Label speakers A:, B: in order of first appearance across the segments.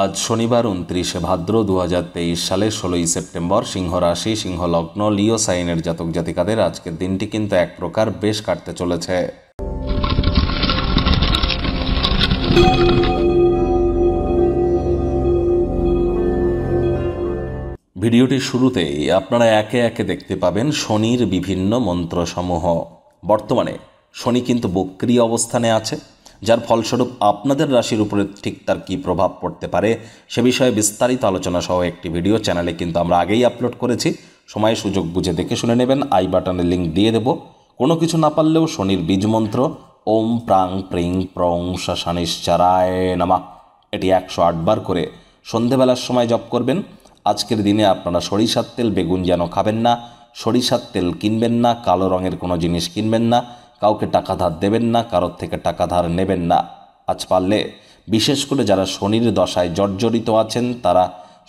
A: আজ শনিবার উনত্রিশে ভাদ্র দু সালে ষোলোই সেপ্টেম্বর সিংহ রাশি সিংহ লগ্ন লিও সাইনের জাতক জাতিকাদের আজকের দিনটি কিন্তু এক প্রকার বেশ কাটতে চলেছে ভিডিওটি শুরুতেই আপনারা একে একে দেখতে পাবেন শনির বিভিন্ন মন্ত্রসমূহ বর্তমানে শনি কিন্তু বক্রি অবস্থানে আছে যার ফলস্বরূপ আপনাদের রাশির উপরে ঠিক তার কী প্রভাব পড়তে পারে সে বিষয়ে বিস্তারিত আলোচনা সহ একটি ভিডিও চ্যানেলে কিন্তু আমরা আগেই আপলোড করেছি সময় সুযোগ বুঝে দেখে শুনে নেবেন আই বাটনের লিঙ্ক দিয়ে দেব কোনো কিছু না পারলেও শনির বীজমন্ত্র ওম প্রাং প্রিং প্রং শাসানিশ্চারায় নামা এটি একশো আটবার করে সন্ধেবেলার সময় জপ করবেন আজকের দিনে আপনারা সরিষার তেল বেগুন যেন খাবেন না সরিষার তেল কিনবেন না কালো রঙের কোনো জিনিস কিনবেন না কাউকে টাকা ধার দেবেন না কারোর থেকে টাকা ধার নেবেন না আজ পারলে বিশেষ করে যারা শনির দশায় জর্জরিত আছেন তারা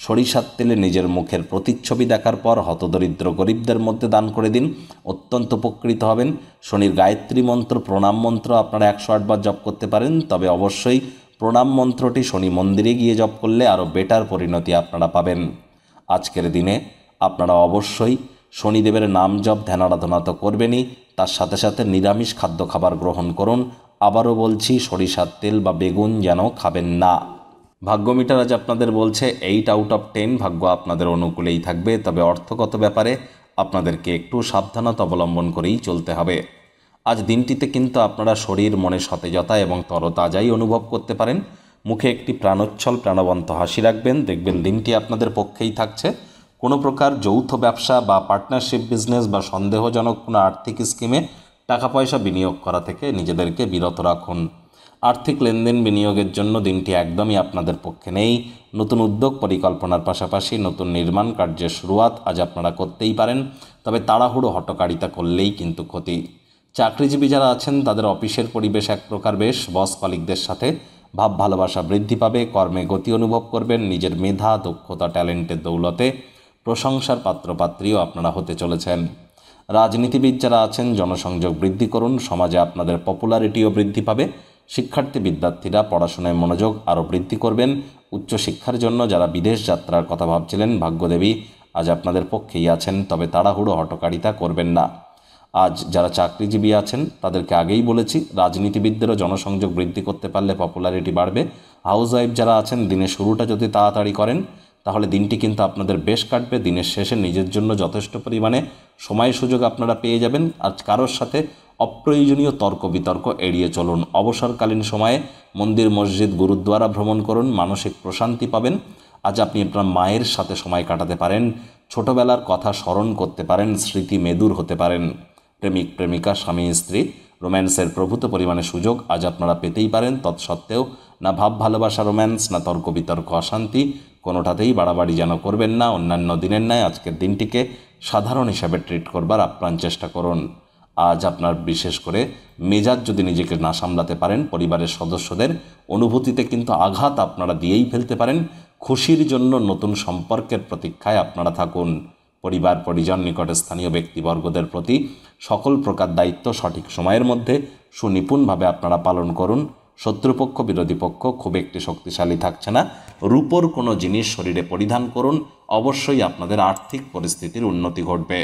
A: সরিষার তেলে নিজের মুখের প্রতিচ্ছবি দেখার পর হতদরিদ্র গরিবদের মধ্যে দান করে দিন অত্যন্ত উপকৃত হবেন শনির গায়ত্রী মন্ত্র প্রণাম মন্ত্র আপনারা একশো আটবার জপ করতে পারেন তবে অবশ্যই প্রণাম মন্ত্রটি শনি মন্দিরে গিয়ে জপ করলে আরও বেটার পরিণতি আপনারা পাবেন আজকের দিনে আপনারা অবশ্যই শনিদেবের নাম জপ ধ্যানারাধনা তো করবেনই তার সাথে সাথে নিরামিষ খাদ্য খাবার গ্রহণ করুন আবারও বলছি সরিষার তেল বা বেগুন যেন খাবেন না ভাগ্য মিটার আজ আপনাদের বলছে এইট আউট অফ টেন ভাগ্য আপনাদের অনুকূলেই থাকবে তবে অর্থগত ব্যাপারে আপনাদেরকে একটু সাবধানতা অবলম্বন করেই চলতে হবে আজ দিনটিতে কিন্তু আপনারা শরীর মনে সতেজতা এবং তরতাজাই অনুভব করতে পারেন মুখে একটি প্রাণোচ্ছল প্রাণবন্ত হাসি রাখবেন দেখবেন দিনটি আপনাদের পক্ষেই থাকছে কোনো প্রকার যৌথ ব্যবসা বা পার্টনারশিপ বিজনেস বা সন্দেহজনক কোনো আর্থিক স্কিমে টাকা পয়সা বিনিয়োগ করা থেকে নিজেদেরকে বিরত রাখুন আর্থিক লেনদেন বিনিয়োগের জন্য দিনটি একদমই আপনাদের পক্ষে নেই নতুন উদ্যোগ পরিকল্পনার পাশাপাশি নতুন নির্মাণ কার্যের শুরুয়াত আজ আপনারা করতেই পারেন তবে তাড়াহুড়ো হটকারিতা করলেই কিন্তু ক্ষতি চাকরিজীবী যারা আছেন তাদের অফিসের পরিবেশ এক প্রকার বেশ বস কলিকদের সাথে ভাব ভালোবাসা বৃদ্ধি পাবে কর্মে গতি অনুভব করবেন নিজের মেধা দক্ষতা ট্যালেন্টের দৌলতে প্রশংসার পাত্রপাত্রীও আপনারা হতে চলেছেন রাজনীতিবিদ যারা আছেন জনসংযোগ বৃদ্ধি করুন সমাজে আপনাদের পপুলারিটিও বৃদ্ধি পাবে শিক্ষার্থী বিদ্যার্থীরা পড়াশোনায় মনোযোগ আরও বৃদ্ধি করবেন উচ্চশিক্ষার জন্য যারা বিদেশ যাত্রার কথা ভাবছিলেন ভাগ্যদেবী আজ আপনাদের পক্ষেই আছেন তবে তাড়াহুড়ো হটকারিতা করবেন না আজ যারা চাকরিজীবী আছেন তাদেরকে আগেই বলেছি রাজনীতিবিদদেরও জনসংযোগ বৃদ্ধি করতে পারলে পপুলারিটি বাড়বে হাউস ওয়াইফ যারা আছেন দিনের শুরুটা যদি তাড়াতাড়ি করেন তাহলে দিনটি কিন্তু আপনাদের বেশ কাটবে দিনের শেষে নিজের জন্য যথেষ্ট পরিমাণে সময় সুযোগ আপনারা পেয়ে যাবেন আর কারোর সাথে অপ্রয়োজনীয় তর্ক বিতর্ক এড়িয়ে চলুন অবসরকালীন সময়ে মন্দির মসজিদ গুরুদ্বারা ভ্রমণ করুন মানসিক প্রশান্তি পাবেন আজ আপনি আপনার মায়ের সাথে সময় কাটাতে পারেন ছোটবেলার কথা স্মরণ করতে পারেন স্মৃতি মেদুর হতে পারেন প্রেমিক প্রেমিকা স্বামী স্ত্রী রোম্যান্সের প্রভূত পরিমাণে সুযোগ আজ আপনারা পেতেই পারেন তৎসত্ত্বেও না ভাব ভালোবাসা রোম্যান্স না তর্ক বিতর্ক অশান্তি কোনোটাতেই বাড়াবাড়ি যেন করবেন না অন্যান্য দিনের ন্যায় আজকের দিনটিকে সাধারণ হিসাবে ট্রিট করবার আপ্রাণ চেষ্টা করুন আজ আপনার বিশেষ করে মেজাজ যদি নিজেকে না সামলাতে পারেন পরিবারের সদস্যদের অনুভূতিতে কিন্তু আঘাত আপনারা দিয়েই ফেলতে পারেন খুশির জন্য নতুন সম্পর্কের প্রতীক্ষায় আপনারা থাকুন পরিবার পরিজন নিকটে স্থানীয় ব্যক্তিবর্গদের প্রতি সকল প্রকার দায়িত্ব সঠিক সময়ের মধ্যে সুনিপুণভাবে আপনারা পালন করুন শত্রুপক্ষ বিরোধী পক্ষ খুব একটি শক্তিশালী থাকছে না রূপর কোনো জিনিস শরীরে পরিধান করুন অবশ্যই আপনাদের আর্থিক পরিস্থিতির উন্নতি ঘটবে